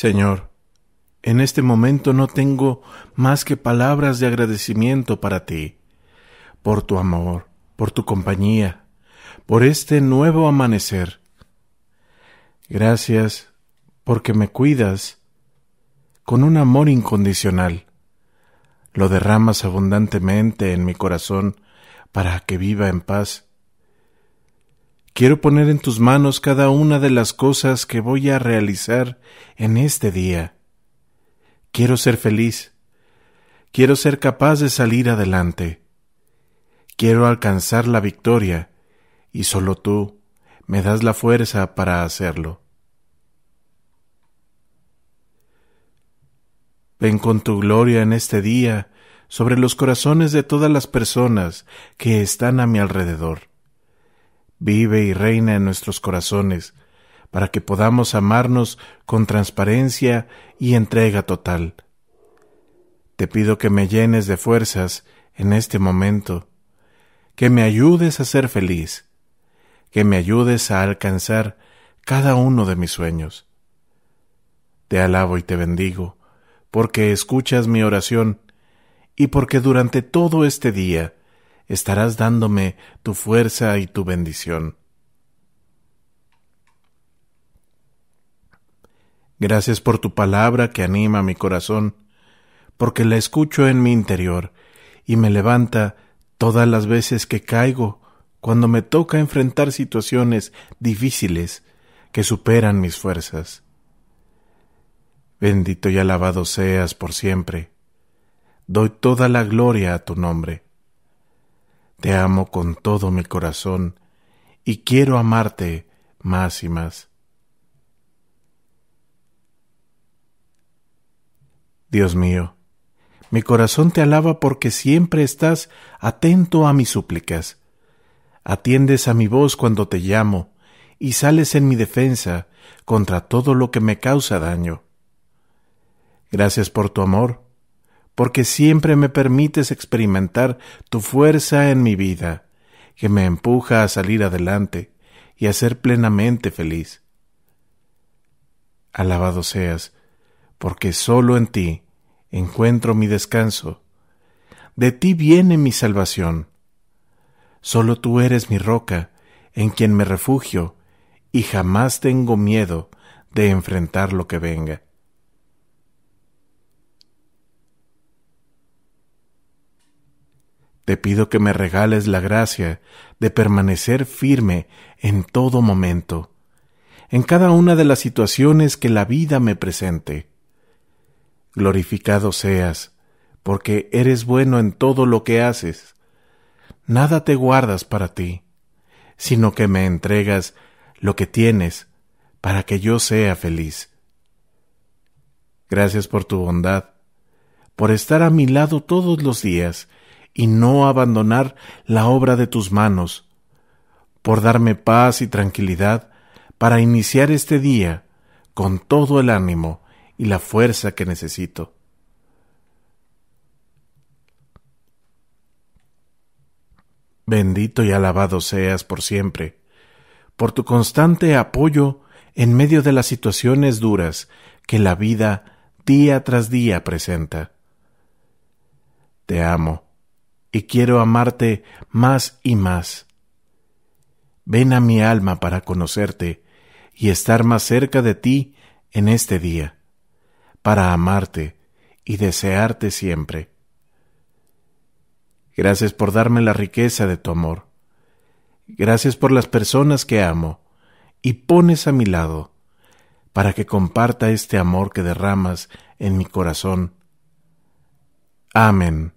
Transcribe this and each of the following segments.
Señor, en este momento no tengo más que palabras de agradecimiento para ti, por tu amor, por tu compañía, por este nuevo amanecer. Gracias porque me cuidas con un amor incondicional. Lo derramas abundantemente en mi corazón para que viva en paz Quiero poner en tus manos cada una de las cosas que voy a realizar en este día. Quiero ser feliz. Quiero ser capaz de salir adelante. Quiero alcanzar la victoria, y solo tú me das la fuerza para hacerlo. Ven con tu gloria en este día sobre los corazones de todas las personas que están a mi alrededor vive y reina en nuestros corazones, para que podamos amarnos con transparencia y entrega total. Te pido que me llenes de fuerzas en este momento, que me ayudes a ser feliz, que me ayudes a alcanzar cada uno de mis sueños. Te alabo y te bendigo, porque escuchas mi oración y porque durante todo este día estarás dándome tu fuerza y tu bendición. Gracias por tu palabra que anima mi corazón, porque la escucho en mi interior y me levanta todas las veces que caigo cuando me toca enfrentar situaciones difíciles que superan mis fuerzas. Bendito y alabado seas por siempre. Doy toda la gloria a tu nombre. Te amo con todo mi corazón y quiero amarte más y más. Dios mío, mi corazón te alaba porque siempre estás atento a mis súplicas. Atiendes a mi voz cuando te llamo y sales en mi defensa contra todo lo que me causa daño. Gracias por tu amor porque siempre me permites experimentar tu fuerza en mi vida, que me empuja a salir adelante y a ser plenamente feliz. Alabado seas, porque sólo en ti encuentro mi descanso. De ti viene mi salvación. Sólo tú eres mi roca, en quien me refugio, y jamás tengo miedo de enfrentar lo que venga. Te pido que me regales la gracia de permanecer firme en todo momento, en cada una de las situaciones que la vida me presente. Glorificado seas, porque eres bueno en todo lo que haces. Nada te guardas para ti, sino que me entregas lo que tienes para que yo sea feliz. Gracias por tu bondad, por estar a mi lado todos los días y no abandonar la obra de tus manos, por darme paz y tranquilidad para iniciar este día con todo el ánimo y la fuerza que necesito. Bendito y alabado seas por siempre, por tu constante apoyo en medio de las situaciones duras que la vida día tras día presenta. Te amo y quiero amarte más y más. Ven a mi alma para conocerte y estar más cerca de ti en este día, para amarte y desearte siempre. Gracias por darme la riqueza de tu amor. Gracias por las personas que amo y pones a mi lado, para que comparta este amor que derramas en mi corazón. Amén.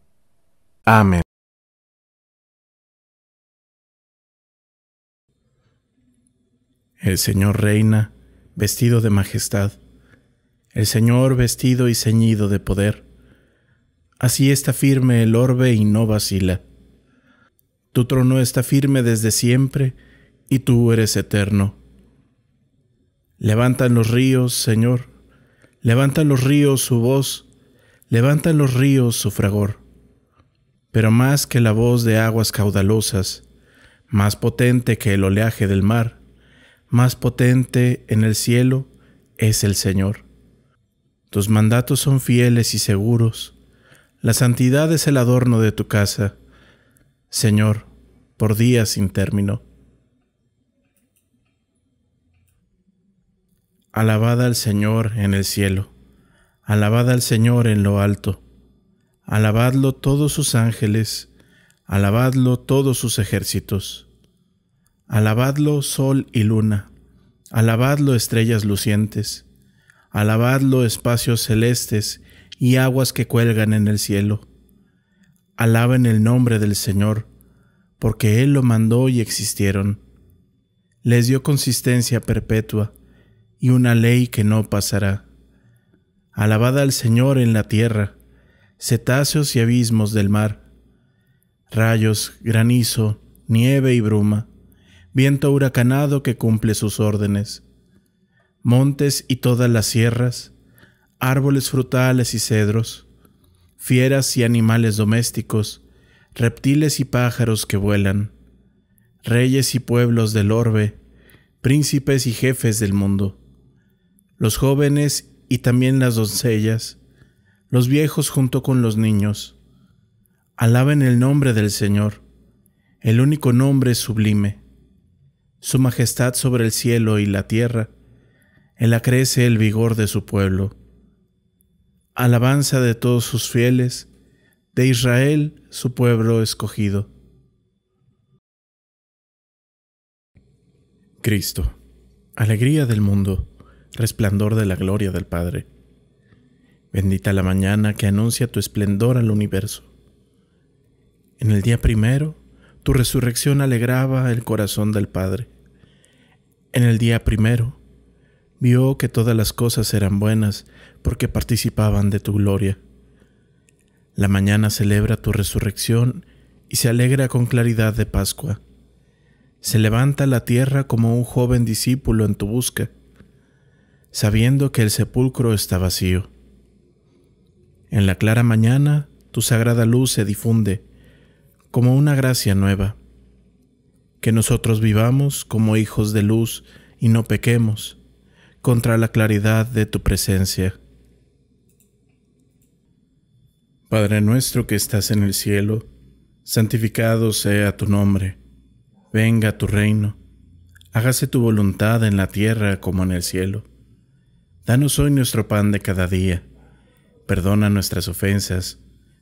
Amén. El Señor reina, vestido de majestad, el Señor vestido y ceñido de poder. Así está firme el orbe y no vacila. Tu trono está firme desde siempre, y tú eres eterno. Levantan los ríos, Señor, levantan los ríos su voz, levantan los ríos su fragor. Pero más que la voz de aguas caudalosas, más potente que el oleaje del mar, más potente en el cielo es el Señor. Tus mandatos son fieles y seguros. La santidad es el adorno de tu casa, Señor, por días sin término. Alabad al Señor en el cielo, alabad al Señor en lo alto, alabadlo todos sus ángeles, alabadlo todos sus ejércitos Alabadlo sol y luna, alabadlo estrellas lucientes, alabadlo espacios celestes y aguas que cuelgan en el cielo. Alaben el nombre del Señor, porque Él lo mandó y existieron. Les dio consistencia perpetua y una ley que no pasará. Alabad al Señor en la tierra, cetáceos y abismos del mar, rayos, granizo, nieve y bruma viento huracanado que cumple sus órdenes, montes y todas las sierras, árboles frutales y cedros, fieras y animales domésticos, reptiles y pájaros que vuelan, reyes y pueblos del orbe, príncipes y jefes del mundo, los jóvenes y también las doncellas, los viejos junto con los niños. Alaben el nombre del Señor, el único nombre sublime su majestad sobre el cielo y la tierra. Él crece el vigor de su pueblo. Alabanza de todos sus fieles, de Israel su pueblo escogido. Cristo, alegría del mundo, resplandor de la gloria del Padre. Bendita la mañana que anuncia tu esplendor al universo. En el día primero, tu resurrección alegraba el corazón del Padre. En el día primero, vio que todas las cosas eran buenas porque participaban de tu gloria. La mañana celebra tu resurrección y se alegra con claridad de Pascua. Se levanta la tierra como un joven discípulo en tu busca, sabiendo que el sepulcro está vacío. En la clara mañana tu sagrada luz se difunde como una gracia nueva. Que nosotros vivamos como hijos de luz y no pequemos contra la claridad de tu presencia. Padre nuestro que estás en el cielo, santificado sea tu nombre, venga tu reino, hágase tu voluntad en la tierra como en el cielo. Danos hoy nuestro pan de cada día, perdona nuestras ofensas,